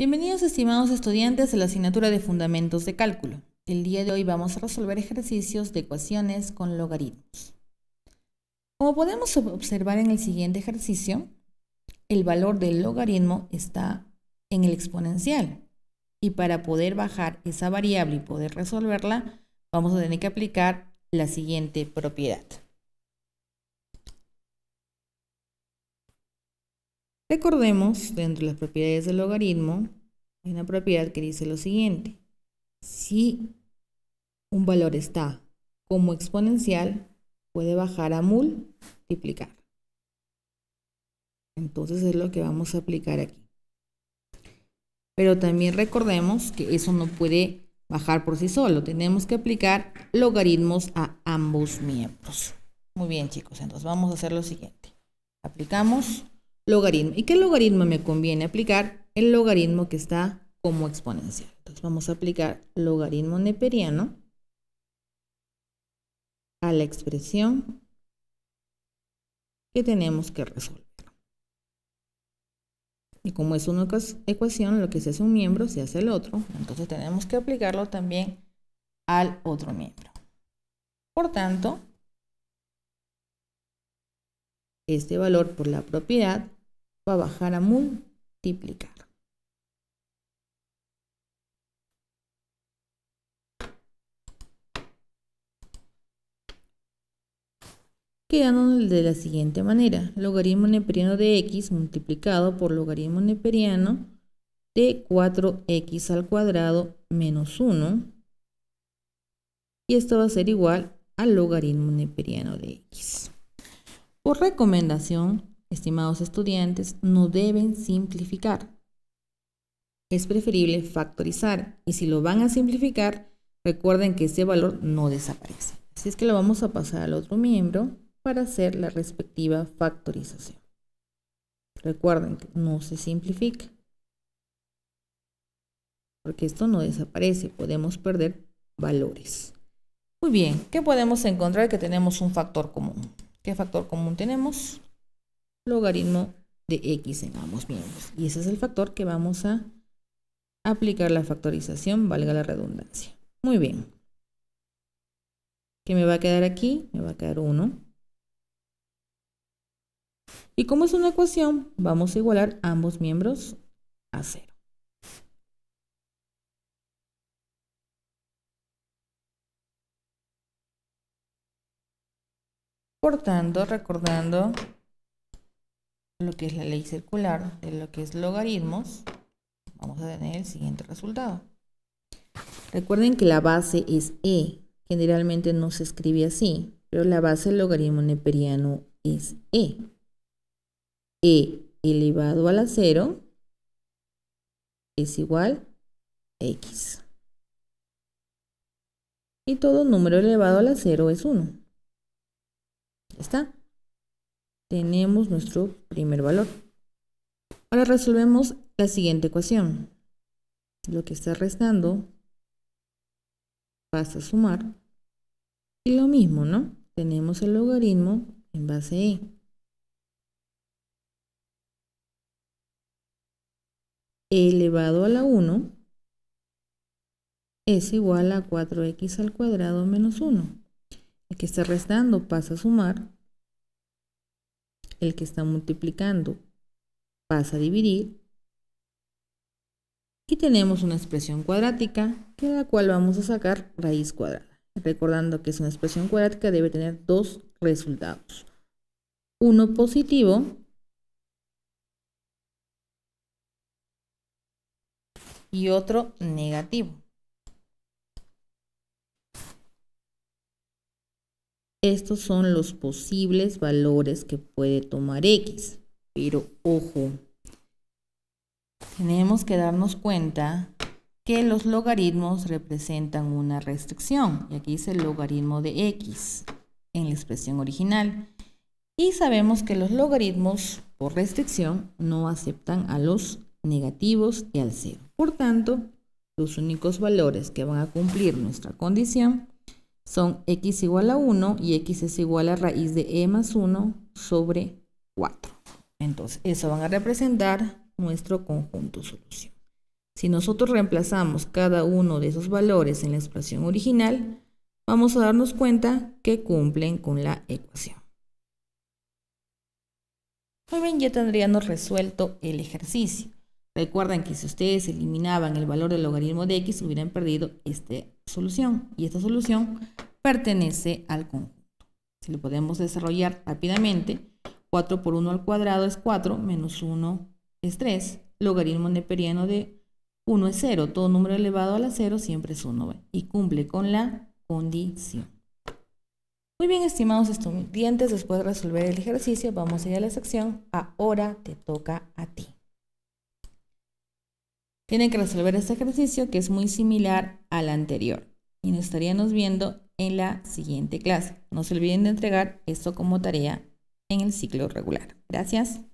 Bienvenidos estimados estudiantes de la asignatura de Fundamentos de Cálculo. El día de hoy vamos a resolver ejercicios de ecuaciones con logaritmos. Como podemos observar en el siguiente ejercicio, el valor del logaritmo está en el exponencial. Y para poder bajar esa variable y poder resolverla, vamos a tener que aplicar la siguiente propiedad. Recordemos, dentro de las propiedades del logaritmo, hay una propiedad que dice lo siguiente. Si un valor está como exponencial, puede bajar a multiplicar. Entonces es lo que vamos a aplicar aquí. Pero también recordemos que eso no puede bajar por sí solo. Tenemos que aplicar logaritmos a ambos miembros. Muy bien, chicos. Entonces vamos a hacer lo siguiente. Aplicamos logaritmo. ¿Y qué logaritmo me conviene aplicar? El logaritmo que está como exponencial. Entonces vamos a aplicar logaritmo neperiano a la expresión que tenemos que resolver. Y como es una ecuación, lo que se hace un miembro se hace el otro. Entonces tenemos que aplicarlo también al otro miembro. Por tanto, este valor por la propiedad va a bajar a multiplicar. Quedándonos de la siguiente manera, logaritmo neperiano de x multiplicado por logaritmo neperiano de 4x al cuadrado menos 1 y esto va a ser igual al logaritmo neperiano de x. Por recomendación, estimados estudiantes, no deben simplificar. Es preferible factorizar y si lo van a simplificar, recuerden que ese valor no desaparece. Así es que lo vamos a pasar al otro miembro para hacer la respectiva factorización. Recuerden que no se simplifica. Porque esto no desaparece, podemos perder valores. Muy bien, ¿qué podemos encontrar que tenemos un factor común? ¿Qué factor común tenemos? logaritmo de x en ambos miembros. Y ese es el factor que vamos a aplicar la factorización, valga la redundancia. Muy bien. ¿Qué me va a quedar aquí? Me va a quedar 1. Y como es una ecuación, vamos a igualar ambos miembros a 0. Por tanto, recordando lo que es la ley circular de lo que es logaritmos, vamos a tener el siguiente resultado. Recuerden que la base es E, generalmente no se escribe así, pero la base del logaritmo neperiano es E. E elevado a la 0 es igual a X. Y todo número elevado a la 0 es 1. ¿Está? tenemos nuestro primer valor. Ahora resolvemos la siguiente ecuación. Lo que está restando pasa a sumar. Y lo mismo, ¿no? Tenemos el logaritmo en base e. e elevado a la 1 es igual a 4x al cuadrado menos 1. El que está restando pasa a sumar el que está multiplicando pasa a dividir. Y tenemos una expresión cuadrática, que de la cual vamos a sacar raíz cuadrada. Recordando que es una expresión cuadrática, debe tener dos resultados. Uno positivo y otro negativo. Estos son los posibles valores que puede tomar X. Pero ojo, tenemos que darnos cuenta que los logaritmos representan una restricción. Y aquí es el logaritmo de X en la expresión original. Y sabemos que los logaritmos por restricción no aceptan a los negativos y al cero. Por tanto, los únicos valores que van a cumplir nuestra condición son x igual a 1 y x es igual a raíz de e más 1 sobre 4. Entonces, eso van a representar nuestro conjunto solución. Si nosotros reemplazamos cada uno de esos valores en la expresión original, vamos a darnos cuenta que cumplen con la ecuación. Muy bien, ya tendríamos resuelto el ejercicio. Recuerden que si ustedes eliminaban el valor del logaritmo de x, hubieran perdido este solución y esta solución pertenece al conjunto. Si lo podemos desarrollar rápidamente, 4 por 1 al cuadrado es 4, menos 1 es 3, logaritmo neperiano de 1 es 0, todo número elevado a la 0 siempre es 1 y cumple con la condición. Muy bien, estimados estudiantes, después de resolver el ejercicio, vamos a ir a la sección Ahora te toca a ti. Tienen que resolver este ejercicio que es muy similar al anterior. Y nos estaríamos viendo en la siguiente clase. No se olviden de entregar esto como tarea en el ciclo regular. Gracias.